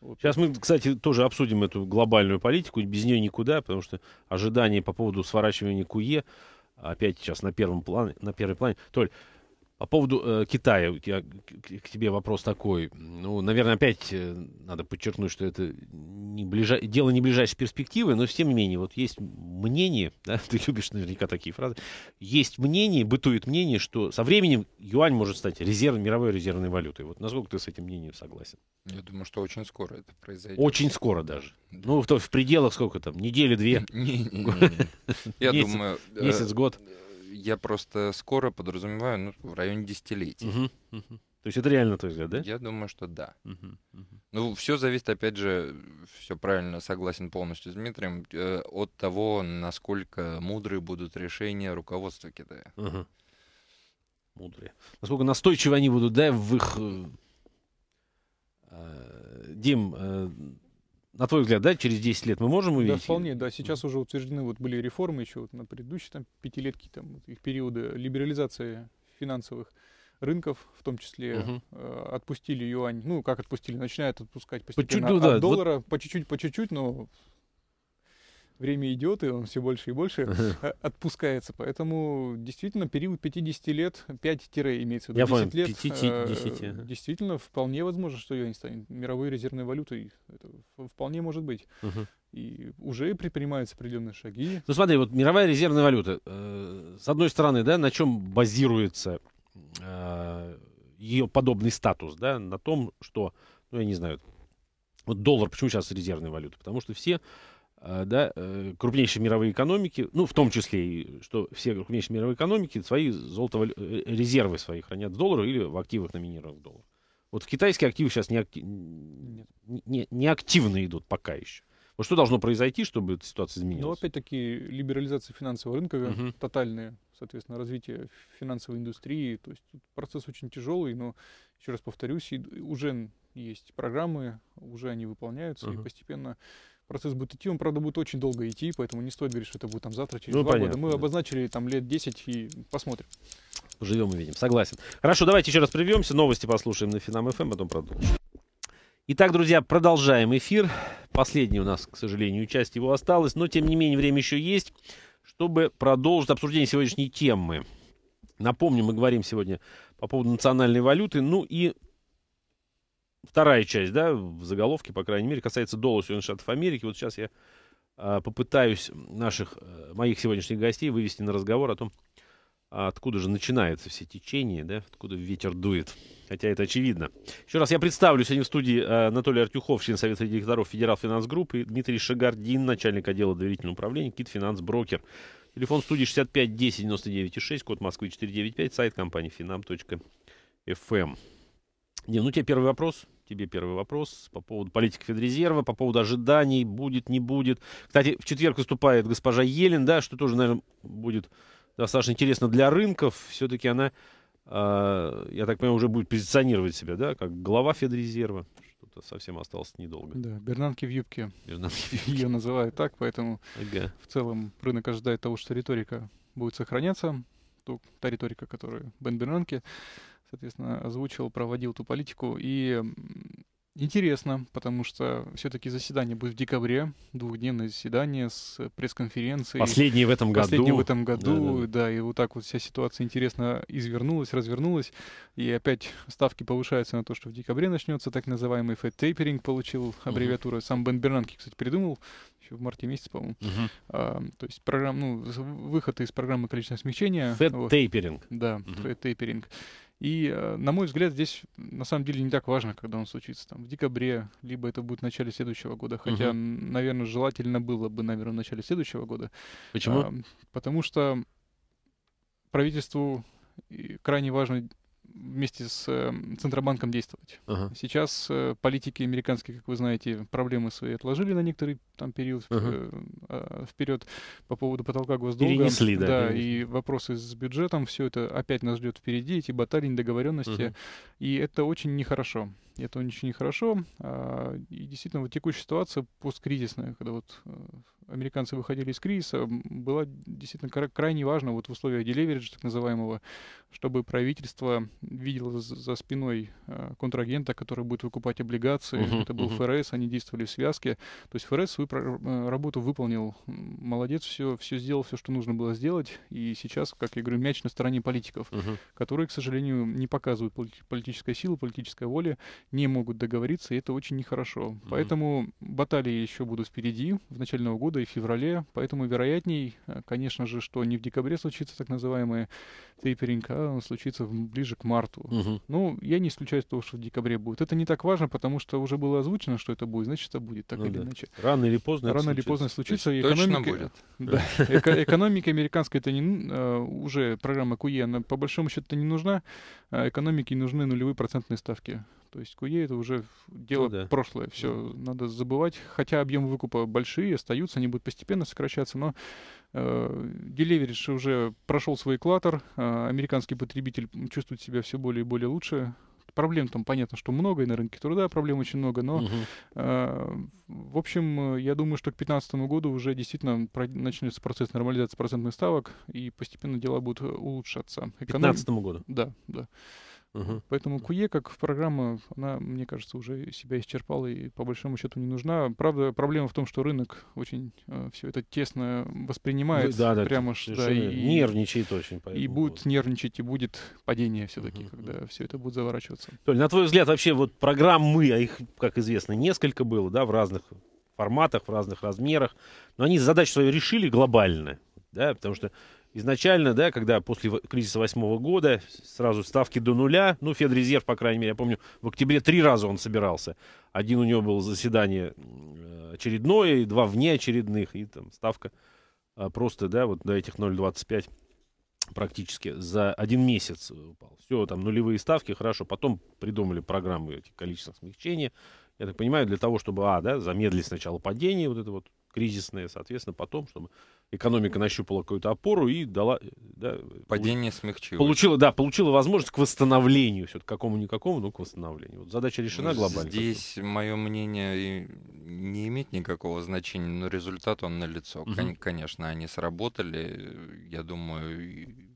Speaker 1: Вот. Сейчас мы, кстати, тоже обсудим эту глобальную политику, без нее никуда, потому что ожидания по поводу сворачивания КУЕ опять сейчас на первом плане, на первый плане. Толь, по поводу э, Китая, я, к, к тебе вопрос такой. Ну, наверное, опять э, надо подчеркнуть, что это не ближа... дело не ближайшей перспективы, но тем не менее, вот есть мнение, да, ты любишь наверняка такие фразы, есть мнение, бытует мнение, что со временем юань может стать резерв, мировой резервной валютой. Вот насколько ты с этим мнением согласен? Я думаю, что очень скоро это произойдет. Очень скоро даже. Да. Ну, в, в пределах сколько там, недели-две? Не, Я думаю... Месяц-год? Э, месяц
Speaker 3: год я просто скоро подразумеваю ну, в районе десятилетий. Угу, угу. То есть это реально, твой взгляд, да? Я думаю, что да. Угу, угу. Ну, все зависит, опять же, все правильно, согласен полностью с Дмитрием, э, от того, насколько мудрые будут решения руководства Китая. Угу. Мудрые.
Speaker 1: Насколько настойчивы они будут, да, в их... Э, э, Дим, э, на твой взгляд, да, через 10 лет мы можем увидеть? Да, вполне,
Speaker 2: да. Сейчас уже утверждены, вот были реформы еще вот на предыдущие там, пятилетки, там, их периоды либерализации финансовых рынков, в том числе угу. э, отпустили юань. Ну, как отпустили, начинают отпускать постепенно по ну от да, доллара, вот... по чуть-чуть, по чуть-чуть, но время идет, и он все больше и больше отпускается. Поэтому действительно период 50 лет, 5 имеется в виду, 10 лет, 50, э, действительно вполне возможно, что юань станет мировой резервной валютой. Это вполне может быть. uh И уже предпринимаются определенные шаги.
Speaker 1: Ну смотри, вот мировая резервная валюта, э, с одной стороны, да, на чем базируется э, ее подобный статус, да, на том, что, ну я не знаю, вот доллар, почему сейчас резервная валюта? Потому что все Э, да, э, крупнейшие мировые экономики, ну, в том числе что все крупнейшие мировые экономики свои золотовые э, резервы свои хранят в долларах или в активах номинированных в долларах. Вот в китайские активы сейчас не, не, не активно идут пока еще. Вот что должно произойти, чтобы эта ситуация изменилась?
Speaker 2: Ну, опять-таки, либерализация финансового рынка угу. тотальная, соответственно, развитие финансовой индустрии. То есть процесс очень тяжелый, но, еще раз повторюсь, уже есть программы, уже они выполняются, угу. и постепенно процесс будет идти, он, правда, будет очень долго идти, поэтому не стоит говорить, что это будет там завтра, через ну, два понятно, года. Мы обозначили там
Speaker 1: лет 10 и посмотрим. Живем и видим, согласен. Хорошо, давайте еще раз прервемся, новости послушаем на Финам ФМ, эм, потом продолжим. Итак, друзья, продолжаем эфир. Последний у нас, к сожалению, часть его осталась, но, тем не менее, время еще есть, чтобы продолжить обсуждение сегодняшней темы. Напомню, мы говорим сегодня по поводу национальной валюты, ну и вторая часть, да, в заголовке, по крайней мере, касается доллара Соединенных Штатов Америки. Вот сейчас я а, попытаюсь наших, э, моих сегодняшних гостей вывести на разговор о том, а откуда же начинаются все течения, да, откуда ветер дует. Хотя это очевидно. Еще раз я представлю сегодня в студии э, Анатолий Артюхов, член Совета директоров Федерал Финанс Групп, и Дмитрий Шагардин, начальник отдела доверительного управления, Кит Финанс Брокер. Телефон студии 65 10 99 6, код Москвы 495, сайт компании finam.fm. Дим, ну тебе первый вопрос. Тебе первый вопрос по поводу политики Федрезерва, по поводу ожиданий, будет, не будет. Кстати, в четверг выступает госпожа Елен, да, что тоже, наверное, будет достаточно интересно для рынков. Все-таки она, э, я так понимаю, уже будет позиционировать себя, да, как глава Федрезерва. Что-то совсем осталось недолго. Да, Бернанки в юбке. Бернанки в
Speaker 2: юбке. Ее называют так, поэтому ага. в целом рынок ожидает того, что риторика будет сохраняться. Та риторика, которую Бен Бернанки соответственно, озвучил, проводил ту политику. И интересно, потому что все-таки заседание будет в декабре, двухдневное заседание с пресс-конференцией. Последнее в этом году. Последнее в этом году, да, да. да, и вот так вот вся ситуация интересно извернулась, развернулась, и опять ставки повышаются на то, что в декабре начнется так называемый фэт тейперинг получил аббревиатуру. Угу. Сам Бен Бернанки, кстати, придумал, еще в марте месяце, по-моему. Угу. А, то есть программ, ну, выход из программы количественного смягчения. Фэт тейперинг. Вот, да, угу. фэт тейперинг. И, э, на мой взгляд, здесь на самом деле не так важно, когда он случится, там, в декабре, либо это будет в начале следующего года, хотя, угу. наверное, желательно было бы, наверное, в начале следующего года. Почему? А, потому что правительству крайне важно вместе с эм, Центробанком действовать. Ага. Сейчас э, политики американские, как вы знаете, проблемы свои отложили на некоторый там период uh-huh. вперед по поводу потолка госдолга. Перенесли, да. Да, перенесли. и вопросы с бюджетом, все это опять нас ждет впереди, эти баталии, недоговоренности, uh-huh. и это очень нехорошо. Это очень нехорошо. А, и действительно, вот текущая ситуация посткризисная, когда вот э, американцы выходили из кризиса, была действительно крайне важно вот в условиях делевериджа, так называемого, чтобы правительство видело за спиной э, контрагента, который будет выкупать облигации. Uh-huh, это был uh-huh. ФРС, они действовали в связке. То есть ФРС Э, работу выполнил, молодец, все, все сделал, все, что нужно было сделать. И сейчас, как я говорю, мяч на стороне политиков, угу. которые, к сожалению, не показывают политической силы, политической воли, не могут договориться, и это очень нехорошо. Угу. Поэтому баталии еще будут впереди, в начале Нового года и в феврале, поэтому вероятней, э, конечно же, что не в декабре случится так называемое тейперинг, а он случится ближе к марту. Угу. Ну, я не исключаю того, что в декабре будет. Это не так важно, потому что уже было озвучено, что это будет, значит, это будет так ну, или да. иначе. Рано или поздно рано или поздно случится. экономика точно будет. Да, эко экономика американская это не э, уже программа куе e, она по большому счету не нужна. А экономике нужны нулевые процентные ставки. То есть куе e это уже дело ну, да. прошлое, все да. надо забывать. Хотя объемы выкупа большие, остаются, они будут постепенно сокращаться, но э, Deliverage уже прошел свой клатер, э, а американский потребитель чувствует себя все более и более лучше, Проблем там понятно, что много, и на рынке труда проблем очень много, но, угу. э, в общем, я думаю, что к 2015 году уже действительно начнется процесс нормализации процентных ставок, и постепенно дела будут улучшаться. К 2015 году? Да, да. Угу. Поэтому QE как программа, она, мне кажется, уже себя исчерпала и по большому счету не нужна. Правда, проблема в том, что рынок очень э, все это тесно воспринимает, да, да, прямо ж да, и, нервничает очень. По и будет поводу. нервничать, и будет падение все-таки, угу. когда все это будет заворачиваться.
Speaker 1: Толь, на твой взгляд, вообще вот программы, а их, как известно, несколько было, да, в разных форматах, в разных размерах, но они задачу свою решили глобально, да, потому что изначально, да, когда после кризиса восьмого года сразу ставки до нуля, ну, Федрезерв, по крайней мере, я помню, в октябре три раза он собирался. Один у него был заседание э, очередное, и два внеочередных, и там ставка а, просто, да, вот до этих 0,25 практически за один месяц упал. Все, там нулевые ставки, хорошо. Потом придумали программы этих количественных смягчений, Я так понимаю, для того, чтобы, а, да, замедлить сначала падение, вот это вот кризисные, соответственно, потом, чтобы экономика нащупала какую-то опору и дала... Э, да, Падение
Speaker 3: смягчилось. Получила,
Speaker 1: да, получила возможность к восстановлению, все-таки какому-никакому, но к восстановлению. Вот задача решена глобально. Здесь
Speaker 3: мое мнение не имеет никакого значения, но результат он налицо. Угу. Кон- конечно, они сработали, я думаю,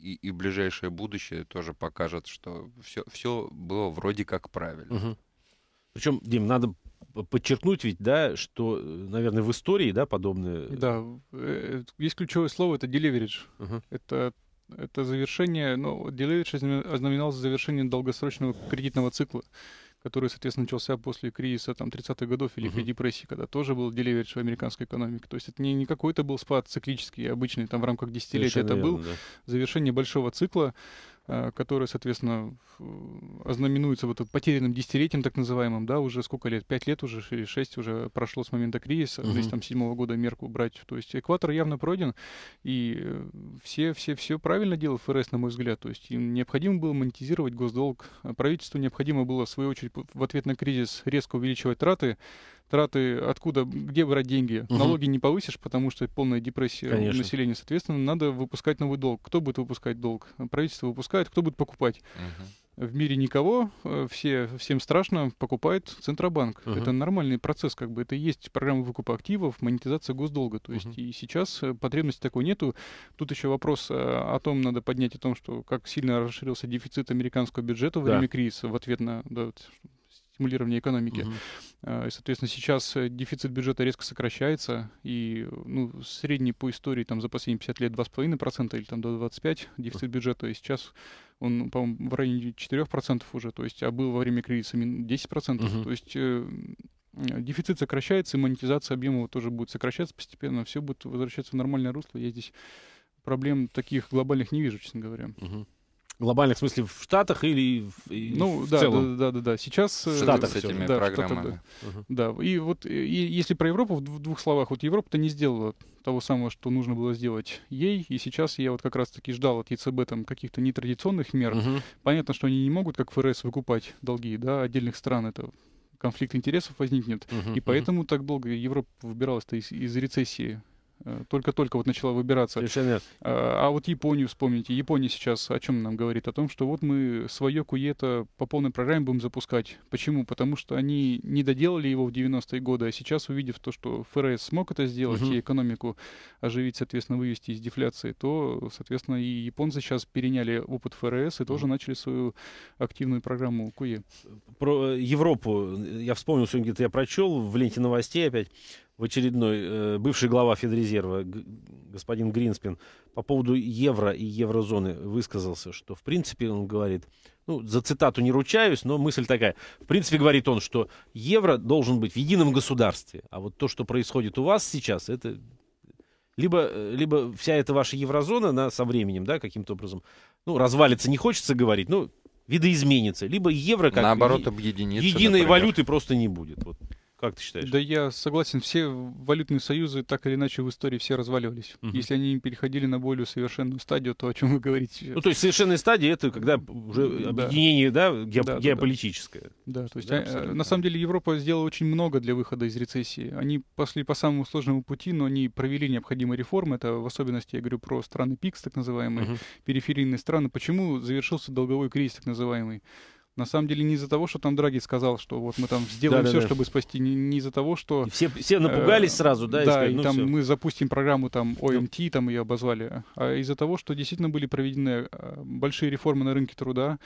Speaker 3: и, и ближайшее будущее тоже покажет, что все, все было
Speaker 1: вроде как правильно. Угу. Причем, Дим, надо подчеркнуть ведь, да, что, э, наверное, в истории, да, подобные... Да,
Speaker 2: э, есть ключевое слово, это deliverage. Uh-huh. Это, это завершение, ну, deliverage ознаменовался завершением долгосрочного кредитного цикла который, соответственно, начался после кризиса там, 30-х годов или uh-huh. депрессии, когда тоже был деливеридж в американской экономике. То есть это не, не какой-то был спад циклический, а обычный, там в рамках десятилетия это был да. завершение большого цикла, Э, которые, соответственно, э, ознаменуется вот потерянным десятилетием, так называемым, да, уже сколько лет, пять лет уже или шесть уже прошло с момента кризиса, угу. Uh -huh. там седьмого года мерку брать, то есть экватор явно пройден, и э, все, все, все правильно делал ФРС, на мой взгляд, то есть им необходимо было монетизировать госдолг, а правительству необходимо было, в свою очередь, в ответ на кризис резко увеличивать траты, траты, откуда, где брать деньги. Угу. Налоги не повысишь, потому что полная депрессия Конечно. населения. Соответственно, надо выпускать новый долг. Кто будет выпускать долг? Правительство выпускает, кто будет покупать? Угу. В мире никого, э, все, всем страшно, покупает Центробанк. Uh-huh. Это нормальный процесс, как бы это и есть программа выкупа активов, монетизация госдолга. То есть uh-huh. и сейчас э, потребности такой нету. Тут еще вопрос э, о том, надо поднять о том, что как сильно расширился дефицит американского бюджета во да. время кризиса в ответ на да, стимулирования экономики. Uh-huh. И, соответственно, сейчас э, дефицит бюджета резко сокращается, и ну, средний по истории там, за последние 50 лет 2,5% или там, до 25% дефицит бюджета, и сейчас он, по-моему, в районе 4% уже, то есть, а был во время кризиса 10%, угу. то есть... Э, э, дефицит сокращается, и монетизация объема тоже будет сокращаться постепенно, все будет возвращаться в нормальное русло. Я здесь проблем таких глобальных не вижу, честно говоря. Угу
Speaker 1: глобальных, в смысле, в Штатах или в, ну, в да, целом?
Speaker 2: Да, да, да, да. Сейчас в э, Штатах с этими да, программами. Штатах, да. Угу. да, и вот э, и, если про Европу в двух словах, вот Европа-то не сделала того самого, что нужно было сделать ей, и сейчас я вот как раз-таки ждал от ЕЦБ там каких-то нетрадиционных мер. Угу. Понятно, что они не могут, как ФРС, выкупать долги, да, отдельных стран, это конфликт интересов возникнет, угу, и поэтому угу. так долго Европа выбиралась-то из, из рецессии Э, только-только вот начала выбираться. Совершенно. А, а вот Японию вспомните. Япония сейчас о чем нам говорит? О том, что вот мы свое куета по полной программе будем запускать. Почему? Потому что они не доделали его в 90-е годы, а сейчас, увидев то, что ФРС смог это сделать угу. и экономику оживить, соответственно, вывести из дефляции, то, соответственно, и японцы сейчас переняли опыт ФРС и тоже угу. начали свою активную программу куе.
Speaker 1: Про э, Европу я вспомнил, сегодня где-то я прочел в ленте новостей опять в очередной, э, бывший глава Федрезерва, господин Гринспен, по поводу евро и еврозоны высказался, что, в принципе, он говорит, ну, за цитату не ручаюсь, но мысль такая. В принципе, говорит он, что евро должен быть в едином государстве, а вот то, что происходит у вас сейчас, это либо, э, либо вся эта ваша еврозона она со временем, да, каким-то образом, ну, развалится, не хочется говорить, ну, видоизменится. Либо евро как... Наоборот, объединится. Единой например. валюты просто не будет. Вот. Как ты считаешь? Да я согласен, все
Speaker 2: валютные союзы так или иначе в истории все разваливались. Угу. Если они не переходили на более совершенную стадию, то о чем вы говорите? Ну, то есть
Speaker 1: совершенная стадия — это когда уже объединение да, да, геополитическое. Да, да. да то есть да, э, на самом
Speaker 2: деле Европа сделала очень много для выхода из рецессии. Они пошли по самому сложному пути, но они провели необходимые реформы. Это в особенности, я говорю, про страны ПИКС, так называемые, угу. периферийные страны. Почему завершился долговой кризис, так называемый? На самом деле не из-за того, что там Драги сказал, что вот мы там сделаем все, чтобы спасти, не, не из-за того, что... все, все напугались э, сразу, да? Да, и, сказали, ну, и там все. мы запустим программу там ну. ОМТ, там ее обозвали, а из-за того, что действительно были проведены э, большие реформы на рынке труда,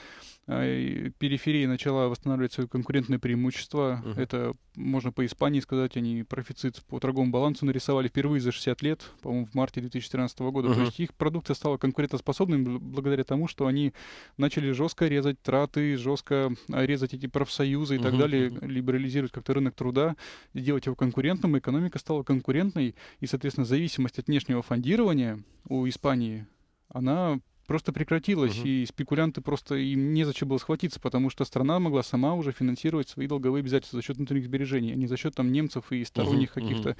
Speaker 2: а, периферия начала восстанавливать свое конкурентное преимущество. Uh-huh. Это можно по Испании сказать, они профицит по торговому балансу нарисовали впервые за 60 лет, по-моему, в марте 2013 года. Uh-huh. То есть их продукция стала конкурентоспособной благодаря тому, что они начали жестко резать траты, жестко а, резать эти профсоюзы и uh-huh. так далее, либерализировать как-то рынок труда, сделать его конкурентным. Экономика стала конкурентной, и, соответственно, зависимость от внешнего фондирования у Испании она просто прекратилось, угу. и спекулянты просто им незачем было схватиться, потому что страна могла сама уже финансировать свои долговые обязательства за счет внутренних сбережений, а не за счет там немцев и сторонних угу. каких-то угу.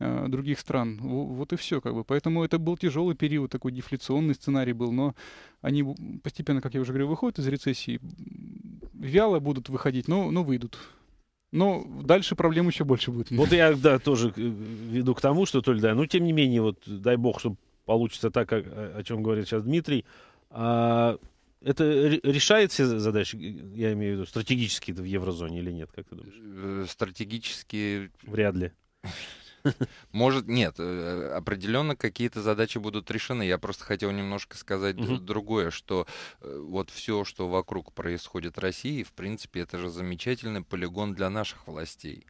Speaker 2: э, других стран. В, вот и все, как бы. Поэтому это был тяжелый период, такой дефляционный сценарий был, но они постепенно, как я уже говорил, выходят из рецессии, вяло будут выходить, но, но выйдут. Но дальше проблем еще больше будет. Вот
Speaker 1: я, да, тоже веду к тому, что, Толь, да, ну, тем не менее, вот, дай бог, чтобы получится так, как, э, о чем говорит сейчас Дмитрий, а, это решает все задачи, я имею в виду, стратегические в еврозоне или нет, как ты думаешь? Э, стратегически... Вряд ли.
Speaker 3: Может, нет, э, определенно какие-то задачи будут решены. Я просто хотел немножко сказать угу. другое, что вот все, что вокруг происходит в России, в принципе, это же замечательный полигон для наших властей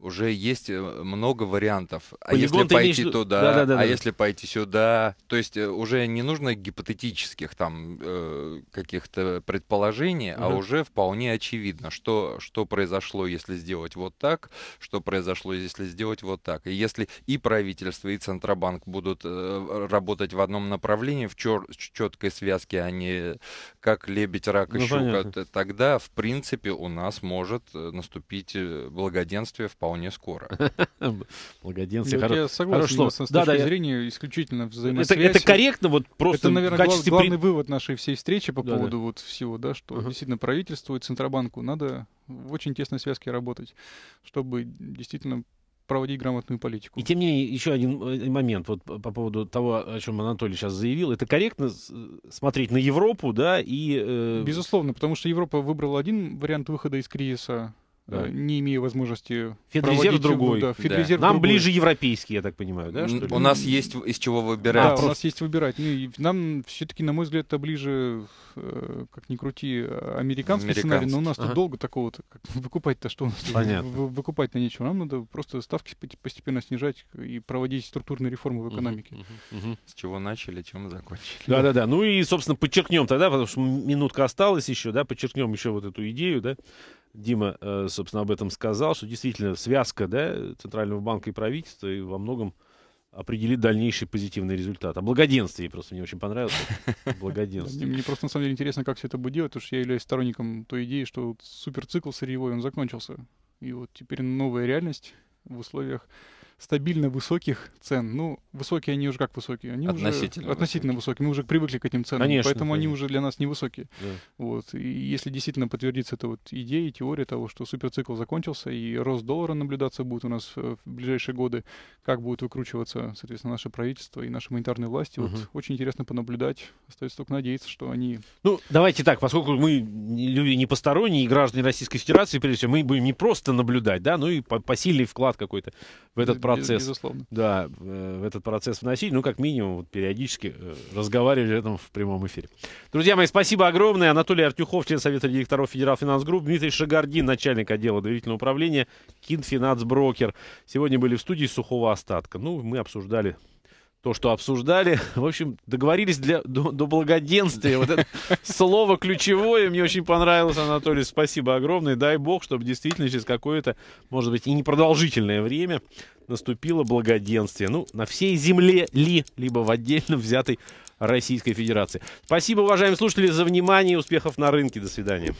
Speaker 3: уже есть э, много вариантов. А если пойти имеешь... туда, да, да, да, а да. если пойти сюда, то есть э, уже не нужно гипотетических там э, каких-то предположений, угу. а уже вполне очевидно, что что произошло, если сделать вот так, что произошло, если сделать вот так. И если и правительство, и центробанк будут э, работать в одном направлении в чер- четкой связке, а не как лебедь, рак и ну, щука, понятно. тогда в принципе у нас может э, наступить благоденствие вполне вполне скоро.
Speaker 1: Благоденствие.
Speaker 3: Вот я согласен хорошо. с точки да, да,
Speaker 2: зрения исключительно взаимосвязи. Это, это корректно, вот просто Это, наверное, глав, главный при... вывод нашей всей встречи по да, поводу да. вот всего, да, что uh-huh. действительно правительству и Центробанку надо в очень тесной связке работать, чтобы действительно проводить грамотную
Speaker 1: политику. И тем не менее, еще один э, момент вот по поводу того, о чем Анатолий сейчас заявил. Это корректно э, смотреть на Европу, да, и... Э... Безусловно, потому что Европа выбрала один
Speaker 2: вариант выхода из кризиса, да. Э, не имея возможности Федрезерв другой. Да, Федрезерв да. Нам другой. ближе европейский, я так понимаю, да? Что у ли? Ну, нас
Speaker 1: есть из чего выбирать. Да, у нас
Speaker 2: есть выбирать. Ну, нам все-таки, на мой взгляд, это ближе, э, как ни крути, американский, американский. сценарий, но у нас ага. долго такого то выкупать-то что у нас выкупать на нечего. Нам надо просто ставки постепенно
Speaker 1: снижать и проводить структурные реформы в экономике.
Speaker 3: Угу, угу, угу. С чего начали, чем закончили.
Speaker 1: Да-да-да. Ну и, собственно, подчеркнем тогда, потому что минутка осталась еще, да, подчеркнем еще вот эту идею, да, Дима, э, собственно, об этом сказал, что действительно связка да, Центрального банка и правительства и во многом определит дальнейший позитивный результат. А благоденствие просто мне очень понравилось. Благоденствие. Мне
Speaker 2: просто на самом деле интересно, как все это будет делать, потому что я являюсь сторонником той идеи, что суперцикл сырьевой, он закончился. И вот теперь новая реальность в условиях стабильно высоких цен. Ну, высокие они уже как высокие? Они относительно. Уже, относительно высокие. Мы уже привыкли к этим ценам, конечно, поэтому конечно. они уже для нас не высокие. Да. Вот. И если действительно подтвердится эта вот идея и теория того, что суперцикл закончился, и рост доллара наблюдаться будет у нас э, в ближайшие годы, как будет выкручиваться, соответственно, наше правительство и наши монетарные власти, угу. вот очень интересно понаблюдать. Остается только надеяться,
Speaker 1: что они... Ну, давайте так, поскольку мы люди не посторонние, граждане Российской Федерации, прежде всего, мы будем не просто наблюдать, да, ну и посильный вклад какой-то в этот процесс процесс. Безусловно. Да, э, в этот процесс вносить Ну, как минимум, вот, периодически э, разговаривали об этом в прямом эфире. Друзья мои, спасибо огромное. Анатолий Артюхов, член Совета директоров Федерал Финанс Групп, Дмитрий Шагардин, начальник отдела доверительного управления, Кинфинансброкер. Сегодня были в студии сухого остатка. Ну, мы обсуждали то, что обсуждали. В общем, договорились для, до, до благоденствия. Вот это слово ключевое мне очень понравилось, Анатолий. Спасибо огромное. Дай бог, чтобы действительно через какое-то, может быть, и непродолжительное время наступило благоденствие. Ну, на всей земле ли, либо в отдельно взятой Российской Федерации. Спасибо, уважаемые слушатели, за внимание и успехов на рынке. До свидания.